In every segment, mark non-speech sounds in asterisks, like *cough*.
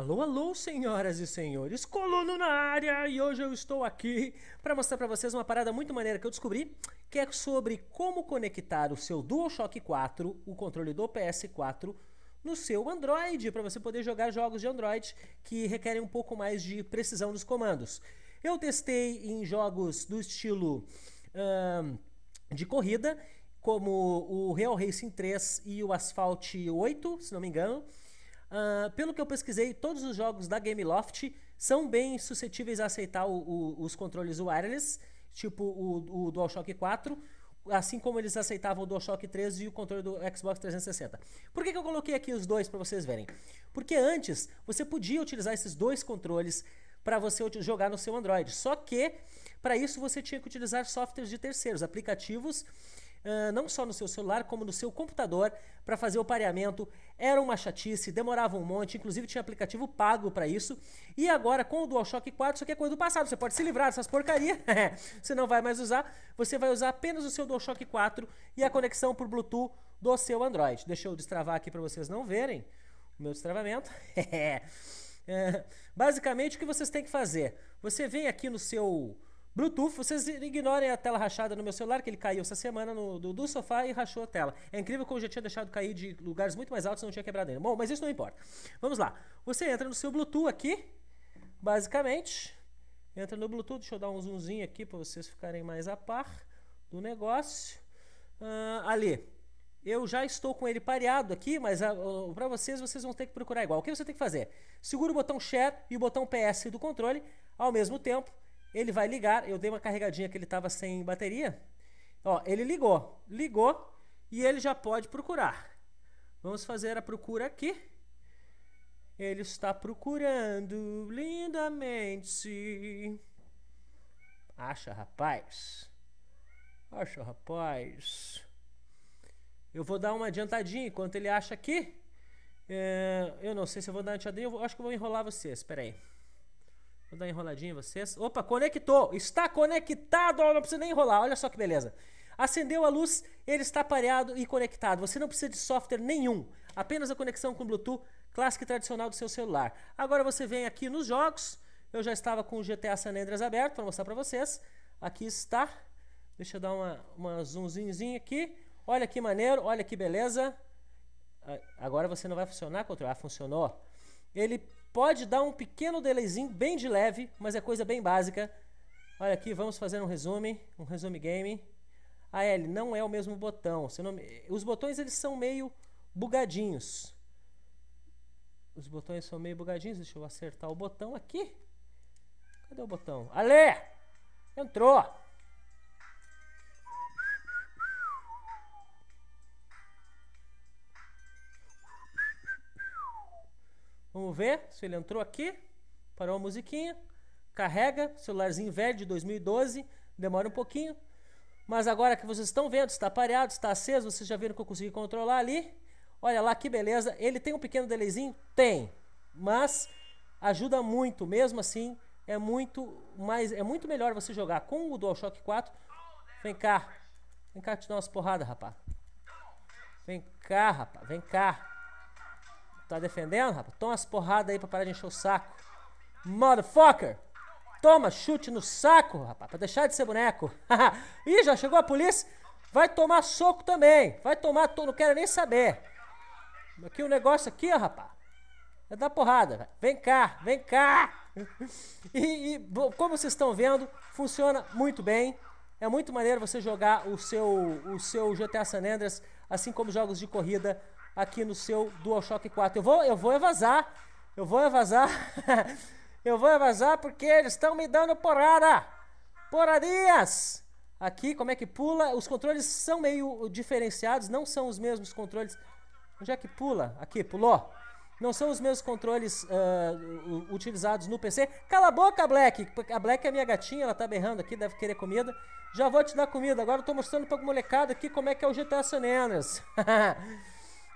Alô, alô, senhoras e senhores, colono na área e hoje eu estou aqui para mostrar para vocês uma parada muito maneira que eu descobri, que é sobre como conectar o seu DualShock 4, o controle do PS4, no seu Android, para você poder jogar jogos de Android que requerem um pouco mais de precisão nos comandos. Eu testei em jogos do estilo de corrida, como o Real Racing 3 e o Asphalt 8, se não me engano. Uh, pelo que eu pesquisei, todos os jogos da Gameloft são bem suscetíveis a aceitar o, o, os controles wireless, tipo o, o DualShock 4, assim como eles aceitavam o DualShock 3 e o controle do Xbox 360. Por que, que eu coloquei aqui os dois para vocês verem? Porque antes você podia utilizar esses dois controles para você jogar no seu Android, só que para isso você tinha que utilizar softwares de terceiros, aplicativos não só no seu celular, como no seu computador para fazer o pareamento. Era uma chatice, demorava um monte, inclusive tinha aplicativo pago para isso. E agora com o DualShock 4, isso aqui é coisa do passado, você pode se livrar dessas porcarias, *laughs* você não vai mais usar, você vai usar apenas o seu DualShock 4 e a conexão por Bluetooth do seu Android. Deixa eu destravar aqui para vocês não verem o meu destravamento. *laughs* é, basicamente o que vocês têm que fazer? Você vem aqui no seu Bluetooth, vocês ignorem a tela rachada no meu celular, que ele caiu essa semana no, do, do, sofá e rachou a tela. É incrível que eu já tinha deixado cair de lugares muito mais altos e não tinha quebrado ainda. Bom, mas isso não importa. Vamos lá. Você entra no seu Bluetooth aqui, basicamente. Entra no Bluetooth, deixa eu dar um zoomzinho aqui para vocês ficarem mais a par do negócio. Uh, ali. Eu já estou com ele pareado aqui, mas uh, ah, para vocês, vocês vão ter que procurar igual. O que você tem que fazer? Segura o botão Share e o botão PS do controle ao mesmo tempo ele vai ligar. Eu dei uma carregadinha que ele estava sem bateria. Ó, ele ligou. Ligou e ele já pode procurar. Vamos fazer a procura aqui. Ele está procurando lindamente. Acha, rapaz. Acha, rapaz. Eu vou dar uma adiantadinha enquanto ele acha aqui. É, eu não sei se eu vou dar uma adiantadinha. Eu acho que eu vou enrolar vocês. Espera aí. Vou dar enroladinha em vocês. Opa, conectou! Está conectado! Não precisa nem enrolar, olha só que beleza. Acendeu a luz, ele está pareado e conectado. Você não precisa de software nenhum, apenas a conexão com Bluetooth clássico e tradicional do seu celular. Agora você vem aqui nos jogos. Eu já estava com o GTA San Andreas aberto para mostrar para vocês. Aqui está. Deixa eu dar uma, uma zoomzinha aqui. Olha que maneiro, olha que beleza. Ah, agora você não vai funcionar, Controlar. Ah, funcionou. Ele Pode dar um pequeno delayzinho, bem de leve, mas é coisa bem básica. Olha aqui, vamos fazer um resumo, um resumo game. A L não é o mesmo botão. Os botões eles são meio bugadinhos. Os botões são meio bugadinhos. Deixa eu acertar o botão aqui. Cadê o botão? Ale! Entrou! Vamos ver se ele entrou aqui. Parou a musiquinha. Carrega, celularzinho velho de 2012, demora um pouquinho. Mas agora que vocês estão vendo, está pareado, está aceso, vocês já viram que eu consegui controlar ali. Olha lá que beleza. Ele tem um pequeno delayzinho? Tem. Mas ajuda muito, mesmo assim, é muito mais é muito melhor você jogar com o DualShock 4. Vem cá. Vem cá te dar umas porradas, rapaz. Vem cá, rapá. Vem cá. Tá defendendo, rapaz? Toma as porradas aí pra parar de encher o saco. Motherfucker! Toma, chute no saco, rapaz, pra deixar de ser boneco. *laughs* Ih, já chegou a polícia? Vai tomar soco também. Vai tomar, to... não quero nem saber. Aqui o um negócio aqui, ó, rapaz. É da porrada, véio. Vem cá, vem cá. *laughs* e, e como vocês estão vendo, funciona muito bem. É muito maneiro você jogar o seu, o seu GTA San Andreas, assim como jogos de corrida aqui no seu DualShock 4. Eu vou, eu vou evasar. Eu vou evasar. *laughs* eu vou evasar porque eles estão me dando porrada. poradinhas. Aqui, como é que pula? Os controles são meio diferenciados, não são os mesmos controles. Onde é que pula? Aqui, pulou. Não são os mesmos controles uh, utilizados no PC. Cala a boca, Black! A Black é minha gatinha, ela tá berrando aqui, deve querer comida. Já vou te dar comida. Agora eu tô mostrando pra molecada aqui como é que é o GTA San Andreas. *laughs*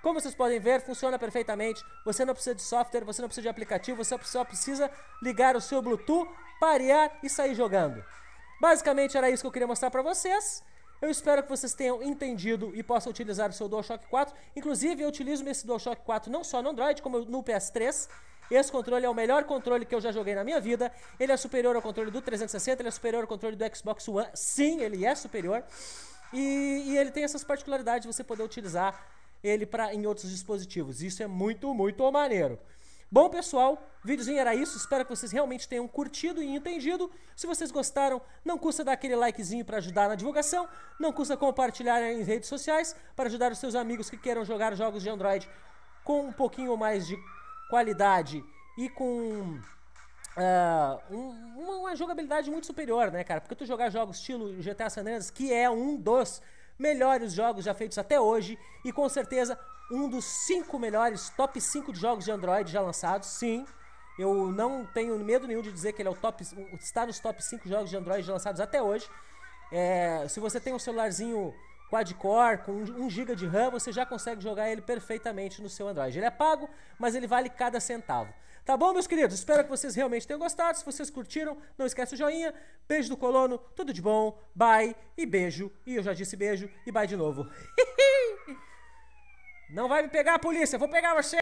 Como vocês podem ver, funciona perfeitamente. Você não precisa de software, você não precisa de aplicativo, você só precisa ligar o seu Bluetooth, parear e sair jogando. Basicamente era isso que eu queria mostrar para vocês. Eu espero que vocês tenham entendido e possam utilizar o seu DualShock 4. Inclusive, eu utilizo esse DualShock 4 não só no Android, como no PS3. Esse controle é o melhor controle que eu já joguei na minha vida. Ele é superior ao controle do 360, ele é superior ao controle do Xbox One. Sim, ele é superior. E, e ele tem essas particularidades de você poder utilizar ele para em outros dispositivos. Isso é muito, muito maneiro. Bom, pessoal, videozinho era isso. Espero que vocês realmente tenham curtido e entendido. Se vocês gostaram, não custa dar aquele likezinho para ajudar na divulgação. Não custa compartilhar em redes sociais para ajudar os seus amigos que queiram jogar jogos de Android com um pouquinho mais de qualidade e com uh, um, uma, jogabilidade muito superior, né, cara? Porque tu jogar jogos estilo GTA San Andreas, que é um dos melhores jogos já feitos até hoje e com certeza um dos cinco melhores, top 5 de jogos de Android já lançados, sim. Eu não tenho medo nenhum de dizer que ele é o top, está nos top 5 jogos de Android já lançados até hoje. É, se você tem um celularzinho quad-core com 1 GB de RAM, você já consegue jogar ele perfeitamente no seu Android. Ele é pago, mas ele vale cada centavo. Tá bom, meus queridos? Espero que vocês realmente tenham gostado. Se vocês curtiram, não esquece o joinha. Beijo do colono, tudo de bom. Bye e beijo. E eu já disse beijo e bye de novo. *laughs* não vai me pegar a polícia, vou pegar você!